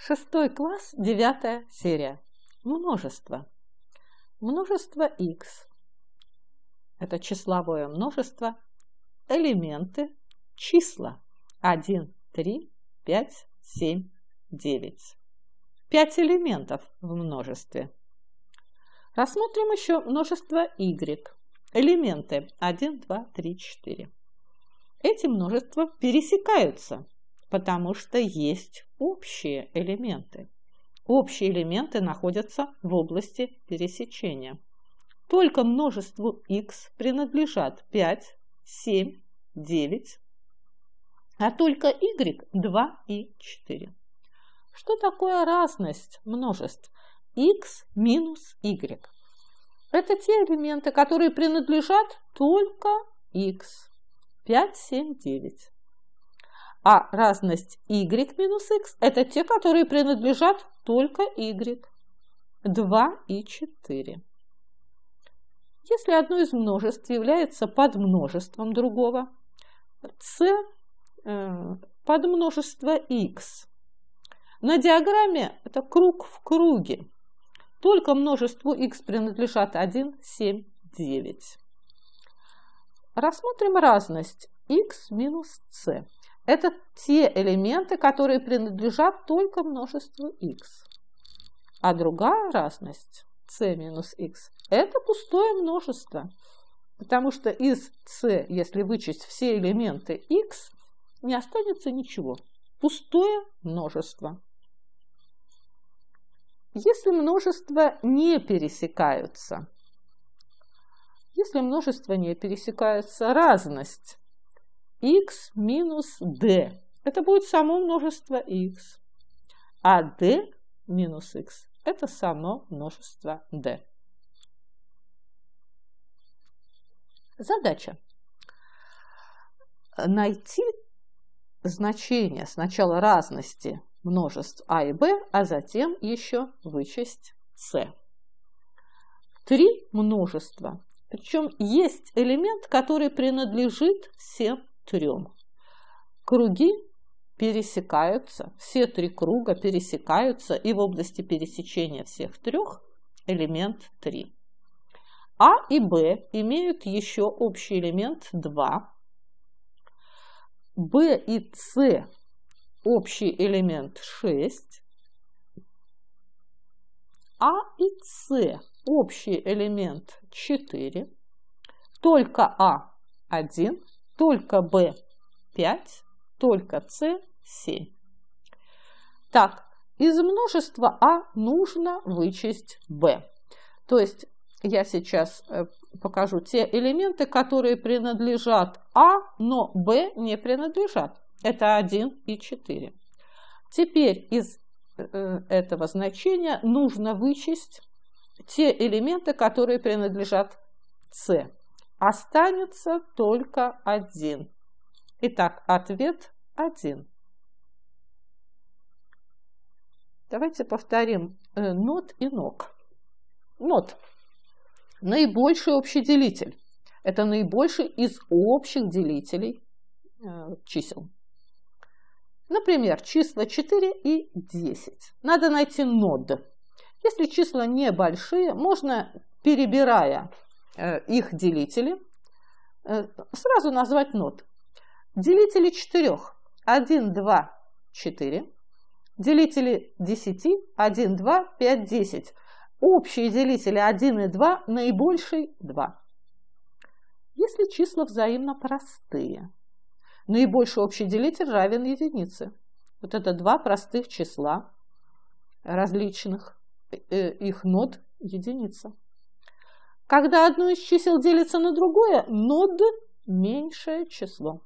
Шестой класс, девятая серия. Множество. Множество x. Это числовое множество. Элементы. Числа. 1, 3, 5, 7, 9. Пять элементов в множестве. Рассмотрим еще множество y. Элементы 1, 2, 3, 4. Эти множества пересекаются – потому что есть общие элементы. Общие элементы находятся в области пересечения. Только множеству x принадлежат 5, 7, 9, а только y 2 и 4. Что такое разность множеств x минус y? Это те элементы, которые принадлежат только x. 5, 7, 9 а разность y минус x – это те, которые принадлежат только y. 2 и 4. Если одно из множеств является подмножеством другого, c э, – подмножество x. На диаграмме это круг в круге. Только множеству x принадлежат 1, 7, 9. Рассмотрим разность x минус c. Это те элементы, которые принадлежат только множеству x. А другая разность, c минус x, это пустое множество. Потому что из c, если вычесть все элементы x, не останется ничего. Пустое множество. Если множества не пересекаются, если множества не пересекаются, разность x минус d. Это будет само множество x. А d минус x – это само множество d. Задача. Найти значение сначала разности множеств а и b, а затем еще вычесть c. Три множества. Причем есть элемент, который принадлежит всем трем. Круги пересекаются, все три круга пересекаются, и в области пересечения всех трех элемент 3. А и Б имеют еще общий элемент 2. Б и С общий элемент 6. А и С общий элемент 4. Только А 1 только b 5, только c 7. Так, из множества А нужно вычесть b. То есть я сейчас э, покажу те элементы, которые принадлежат А, но Б не принадлежат. Это 1 и 4. Теперь из э, э, этого значения нужно вычесть те элементы, которые принадлежат С. Останется только один. Итак, ответ один. Давайте повторим э, нот и ног. Нот – наибольший общий делитель. Это наибольший из общих делителей э, чисел. Например, числа 4 и 10. Надо найти нод. Если числа небольшие, можно, перебирая Э, их делители, э, сразу назвать нот. Делители четырех 1, 2, 4. Делители 10 1, 2, 5, 10. Общие делители 1 и 2, наибольший 2. Если числа взаимно простые, наибольший общий делитель равен единице. Вот это два простых числа различных, э, их нот единица когда одно из чисел делится на другое, нод – меньшее число.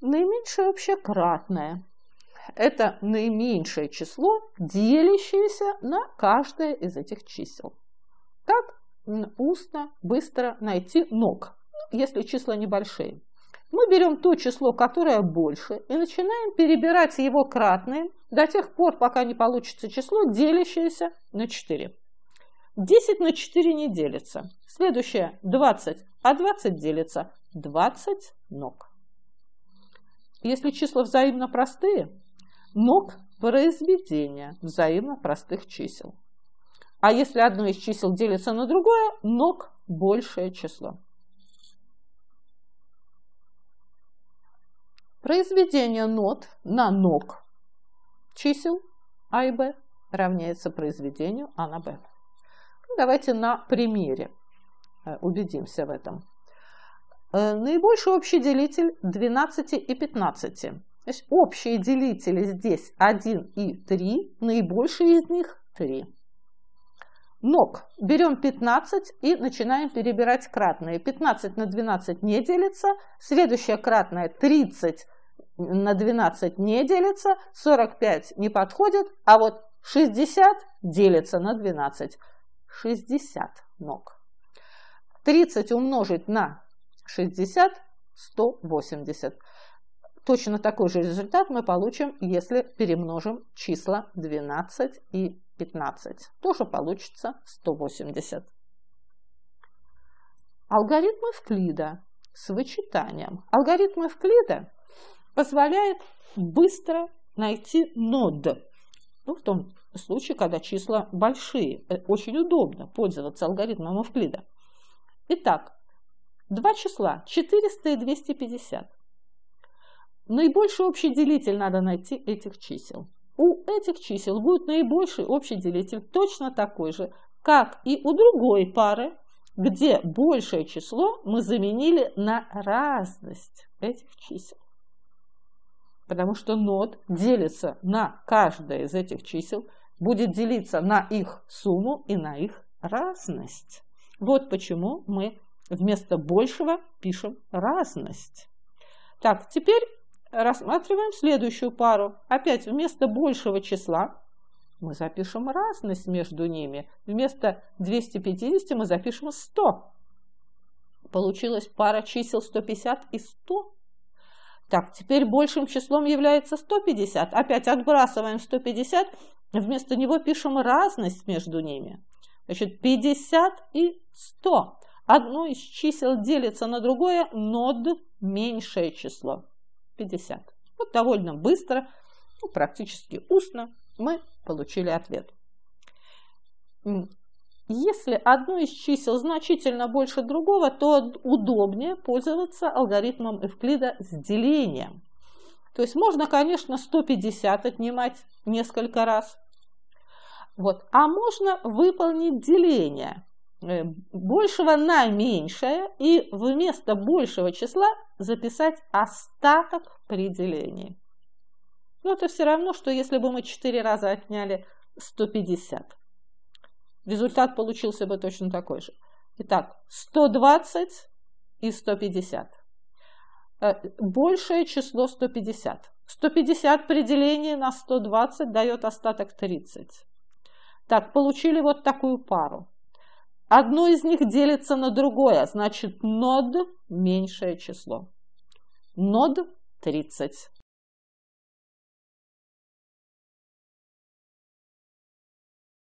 Наименьшее общее кратное. Это наименьшее число, делящееся на каждое из этих чисел. Как устно, быстро найти ног, если числа небольшие? Мы берем то число, которое больше, и начинаем перебирать его кратные до тех пор, пока не получится число, делящееся на 4. 10 на 4 не делится. Следующее 20, а 20 делится 20 ног. Если числа взаимно простые, ног – произведение взаимно простых чисел. А если одно из чисел делится на другое, ног – большее число. Произведение нот на ног чисел А и Б равняется произведению А на Б. Ну, давайте на примере э, убедимся в этом. Э, наибольший общий делитель 12 и 15. То есть общие делители здесь 1 и 3, наибольшие из них 3. Ног. Берем 15 и начинаем перебирать кратные. 15 на 12 не делится. Следующее кратное 30 на 12 не делится. 45 не подходит. А вот 60 делится на 12. 60 ног. 30 умножить на 60 – 180. Точно такой же результат мы получим, если перемножим числа 12 и 15. Тоже получится 180. Алгоритмы Вклида с вычитанием. Алгоритм Эвклида позволяет быстро найти нод, ну, в том случаи, когда числа большие. Э, очень удобно пользоваться алгоритмом Эвклида. Итак, два числа 400 и 250. Наибольший общий делитель надо найти этих чисел. У этих чисел будет наибольший общий делитель точно такой же, как и у другой пары, где большее число мы заменили на разность этих чисел. Потому что нод делится на каждое из этих чисел будет делиться на их сумму и на их разность. Вот почему мы вместо большего пишем разность. Так, теперь рассматриваем следующую пару. Опять вместо большего числа мы запишем разность между ними. Вместо 250 мы запишем 100. Получилась пара чисел 150 и 100. Так, теперь большим числом является 150. Опять отбрасываем 150 Вместо него пишем разность между ними. Значит, 50 и 100. Одно из чисел делится на другое, но меньшее число. 50. Вот довольно быстро, ну, практически устно мы получили ответ. Если одно из чисел значительно больше другого, то удобнее пользоваться алгоритмом Эвклида с делением. То есть можно, конечно, 150 отнимать несколько раз, вот. А можно выполнить деление э, большего на меньшее и вместо большего числа записать остаток при делении. Но это все равно, что если бы мы 4 раза отняли 150. Результат получился бы точно такой же. Итак, 120 и 150. Э, большее число 150. 150 при делении на 120 дает остаток 30. Так, получили вот такую пару. Одно из них делится на другое, значит нод – меньшее число. Нод – 30.